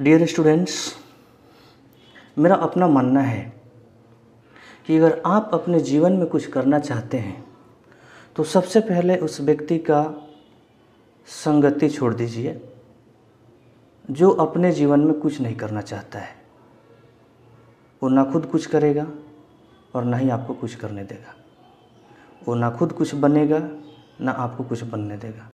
dear students मेरा अपना मानना है कि अगर आप अपने जीवन में कुछ करना चाहते हैं तो सबसे पहले उस व्यक्ति का संगति छोड़ दीजिए जो अपने जीवन में कुछ नहीं करना चाहता है वो ना खुद कुछ करेगा और ना ही आपको कुछ करने देगा वो ना खुद कुछ बनेगा ना आपको कुछ बनने देगा